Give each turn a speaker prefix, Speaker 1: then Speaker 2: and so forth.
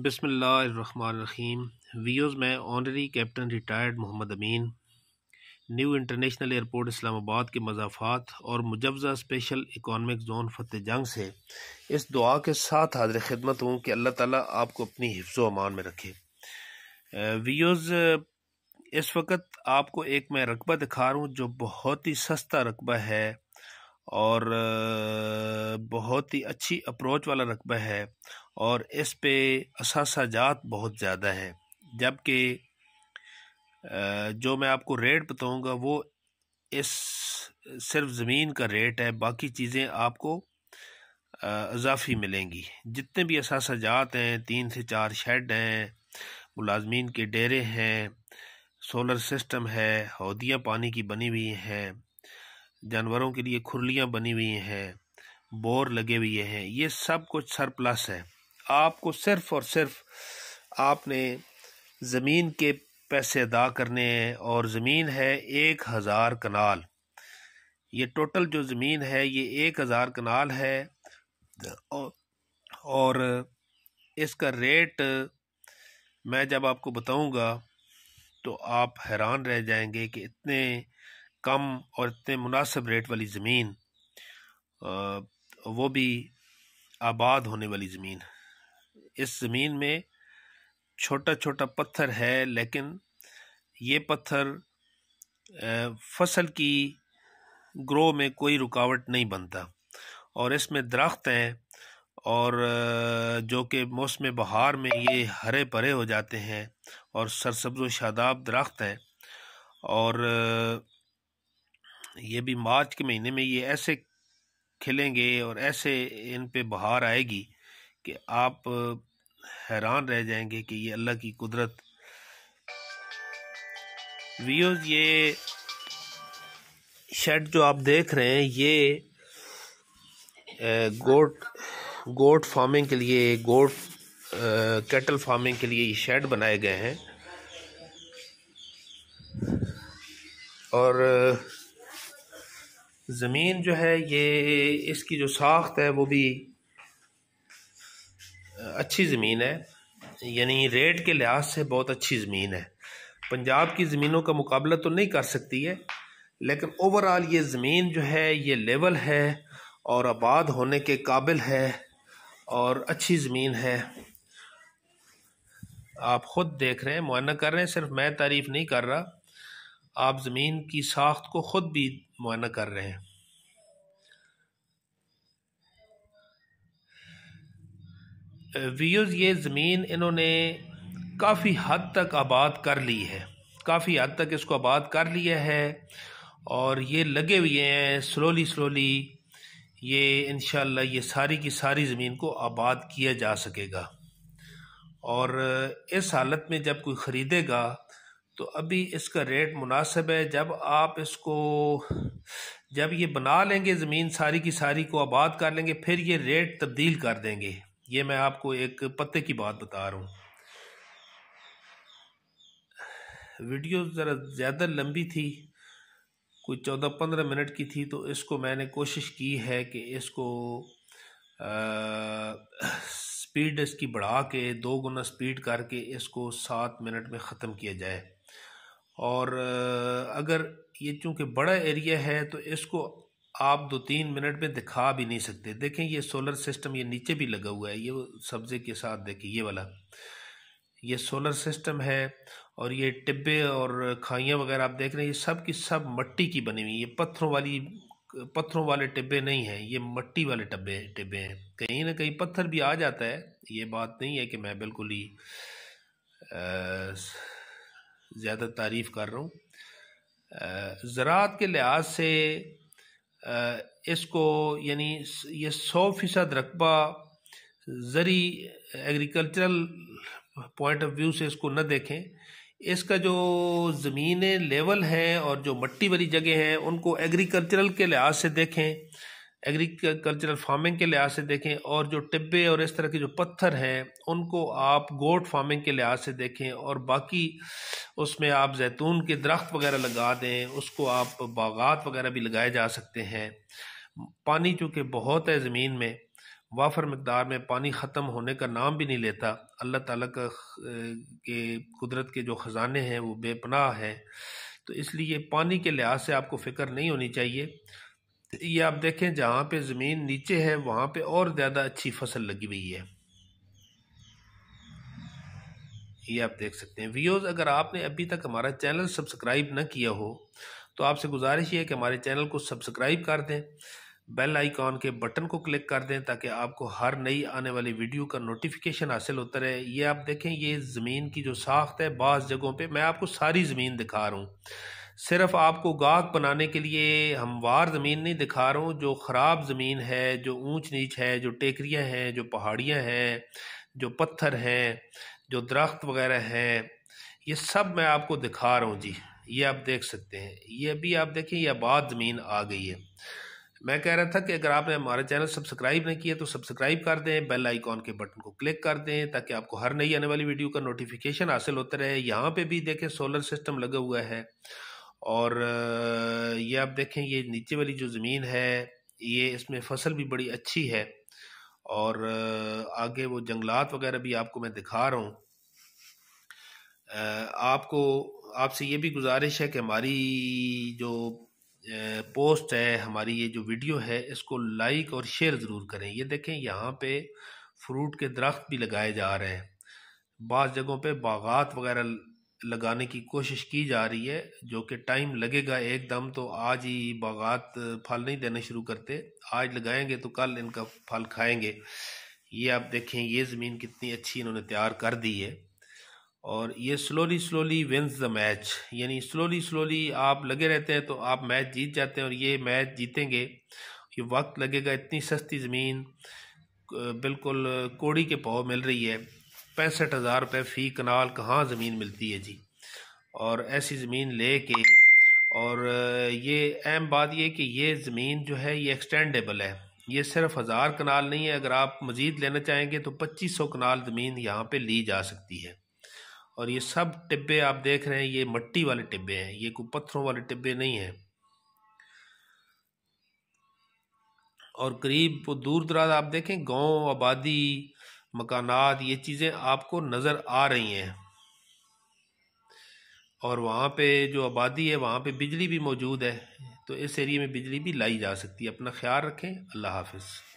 Speaker 1: बिसमीम वीओज़ में honorary captain retired Mohammad Amin new international airport Islamabad के मजाफात और मुजवज़ा special economic zone Fateh Jang से इस दुआ के साथ हाजिर खिदमत हूँ कि अल्लाह ताली आपको अपनी हिफ्ज़ अमान में रखे वीओज़ इस वक्त आपको एक मैं रकबा दिखा रहा हूँ जो बहुत ही सस्ता रकबा है और बहुत ही अच्छी अप्रोच वाला रकबा है और इस पे असाजात बहुत ज़्यादा है जबकि जो मैं आपको रेट बताऊंगा वो इस सिर्फ ज़मीन का रेट है बाकी चीज़ें आपको अजाफी मिलेंगी जितने भी असाजात हैं तीन से चार शेड हैं मुलाजमीन के डेरे हैं सोलर सिस्टम है हौदियाँ पानी की बनी हुई हैं जानवरों के लिए खुरलियाँ बनी हुई हैं बोर लगे हुए हैं ये सब कुछ सरप्लस है आपको सिर्फ और सिर्फ आपने ज़मीन के पैसे अदा करने हैं और ज़मीन है एक हज़ार कनाल ये टोटल जो ज़मीन है ये एक हज़ार कनाल है और इसका रेट मैं जब आपको बताऊंगा तो आप हैरान रह जाएंगे कि इतने कम और इतने मुनासिब रेट वाली ज़मीन वो भी आबाद होने वाली ज़मीन इस ज़मीन में छोटा छोटा पत्थर है लेकिन ये पत्थर फसल की ग्रो में कोई रुकावट नहीं बनता और इसमें दरख्त हैं और जो कि मौसम बहार में ये हरे भरे हो जाते हैं और सरसब्ज शादाब दरख्त हैं और ये भी मार्च के महीने में ये ऐसे खिलेंगे और ऐसे इन पे बहार आएगी कि आप हैरान रह जाएंगे कि ये अल्लाह की कुदरत व्यूज ये शेड जो आप देख रहे हैं ये गोट गोट फार्मिंग के लिए गोट कैटल फार्मिंग के लिए ये शेड बनाए गए हैं और ज़मीन जो है ये इसकी जो साख्त है वो भी अच्छी ज़मीन है यानी रेट के लिहाज से बहुत अच्छी ज़मीन है पंजाब की ज़मीनों का मुकाबला तो नहीं कर सकती है लेकिन ओवरऑल ये ज़मीन जो है ये लेवल है और आबाद होने के काबिल है और अच्छी ज़मीन है आप ख़ुद देख रहे हैं मुआना कर रहे हैं सिर्फ मैं तारीफ़ नहीं कर रहा आप ज़मीन की साख्त को ख़ुद भी मुआना कर रहे हैं व्यूज़ ये ज़मीन इन्होंने काफ़ी हद तक आबाद कर ली है काफ़ी हद तक इसको आबाद कर लिया है और ये लगे हुए हैं स्लोली स्लोली ये इन ये सारी की सारी ज़मीन को आबाद किया जा सकेगा और इस हालत में जब कोई ख़रीदेगा तो अभी इसका रेट मुनासिब है जब आप इसको जब ये बना लेंगे ज़मीन सारी की सारी को आबाद कर लेंगे फिर ये रेट तब्दील कर देंगे ये मैं आपको एक पत्ते की बात बता रहा हूँ वीडियो ज़रा ज़्यादा लंबी थी कोई चौदह पंद्रह मिनट की थी तो इसको मैंने कोशिश की है कि इसको आ, स्पीड इसकी बढ़ा के दो गुना स्पीड करके इसको सात मिनट में ख़त्म किया जाए और अगर ये चूँकि बड़ा एरिया है तो इसको आप दो तीन मिनट में दिखा भी नहीं सकते देखें ये सोलर सिस्टम ये नीचे भी लगा हुआ है ये सब्ज़े के साथ देखिए ये वाला ये सोलर सिस्टम है और ये टिब्बे और खाइयाँ वगैरह आप देख रहे हैं ये सब की सब मट्टी की बनी हुई ये पत्थरों वाली पत्थरों वाले टिब्बे नहीं हैं ये मट्टी वाले टब्बे टिब्बे हैं कहीं ना कहीं पत्थर भी आ जाता है ये बात नहीं है कि मैं बिल्कुल ही ज़्यादा तारीफ़ कर रहा हूँ ज़रात के लिहाज से इसको यानी ये सौ फ़ीसद रकबा ज़री एग्रीकल्चरल पॉइंट ऑफ व्यू से इसको न देखें इसका जो ज़मीन लेवल हैं और जो मट्टी वाली जगह हैं उनको एग्रीकल्चरल के लिहाज से देखें एग्रीकल्चरल फार्मिंग के लिहाज से देखें और जो टिब्बे और इस तरह के जो पत्थर हैं उनको आप गोट फार्मिंग के लिहाज से देखें और बाकी उसमें आप जैतून के दरख्त वगैरह लगा दें उसको आप बागात वगैरह भी लगाए जा सकते हैं पानी चूँकि बहुत है ज़मीन में वाफर मकदार में पानी ख़त्म होने का नाम भी नहीं लेता अल्लाह ताला का के कुदरत के जो ख़जाने हैं वो बेपनाह हैं तो इसलिए पानी के लिहाज से आपको फ़िक्र नहीं होनी चाहिए ये आप देखें जहाँ पे ज़मीन नीचे है वहाँ पे और ज़्यादा अच्छी फसल लगी हुई है ये आप देख सकते हैं व्यूज़ अगर आपने अभी तक हमारा चैनल सब्सक्राइब ना किया हो तो आपसे गुजारिश है कि हमारे चैनल को सब्सक्राइब कर दें बेल आइकॉन के बटन को क्लिक कर दें ताकि आपको हर नई आने वाली वीडियो का नोटिफिकेशन हासिल होता रहे ये आप देखें ये ज़मीन की जो साख्त है बास जगहों पे मैं आपको सारी ज़मीन दिखा रहा हूँ सिर्फ आपको गाहक बनाने के लिए हमवार ज़मीन नहीं दिखा रहा हूँ जो ख़राब ज़मीन है जो ऊँच नीच है जो टेकरियाँ हैं जो पहाड़ियाँ हैं जो पत्थर हैं जो दरख्त वगैरह हैं ये सब मैं आपको दिखा रहा हूँ जी ये आप देख सकते हैं ये अभी आप देखें यह आबाद ज़मीन आ गई है मैं कह रहा था कि अगर आपने हमारा चैनल सब्सक्राइब नहीं किया तो सब्सक्राइब कर दें बेल आइकॉन के बटन को क्लिक कर दें ताकि आपको हर नई आने वाली वीडियो का नोटिफिकेशन हासिल होता रहे यहाँ पे भी देखें सोलर सिस्टम लगा हुआ है और ये आप देखें ये नीचे वाली जो ज़मीन है ये इसमें फसल भी बड़ी अच्छी है और आगे वो जंगलात वगैरह भी आपको मैं दिखा रहा हूँ आपको आपसे ये भी गुजारिश है कि हमारी जो पोस्ट है हमारी ये जो वीडियो है इसको लाइक और शेयर ज़रूर करें ये देखें यहाँ पे फ्रूट के दरख्त भी लगाए जा रहे हैं बाज़ जगहों पे बागात वगैरह लगाने की कोशिश की जा रही है जो कि टाइम लगेगा एकदम तो आज ही बागात फल नहीं देने शुरू करते आज लगाएंगे तो कल इनका फल खाएंगे ये आप देखें ये ज़मीन कितनी अच्छी इन्होंने तैयार कर दी है और ये slowly slowly wins the match यानी स्लोली स्लोली आप लगे रहते हैं तो आप मैच जीत जाते हैं और ये मैच जीतेंगे कि वक्त लगेगा इतनी सस्ती ज़मीन बिल्कुल कोड़ी के पाव मिल रही है पैंसठ हज़ार रुपये फ़ी कनाल कहाँ ज़मीन मिलती है जी और ऐसी ज़मीन ले के और ये अहम बात यह कि ये ज़मीन जो है ये एक्सटेंडेबल है ये सिर्फ हज़ार कनाल नहीं है अगर आप मज़ीद लेना चाहेंगे तो पच्चीस सौ कनाल ज़मीन यहाँ पे ली जा सकती है और ये सब टिब्बे आप देख रहे हैं ये मट्टी वाले टिब्बे हैं ये कोई पत्थरों वाले टिब्बे नहीं हैं और करीब दूर दराज आप देखें गांव आबादी मकानात ये चीज़ें आपको नज़र आ रही हैं और वहाँ पे जो आबादी है वहाँ पे बिजली भी मौजूद है तो इस एरिए में बिजली भी लाई जा सकती है अपना ख्याल रखें अल्लाह हाफिज़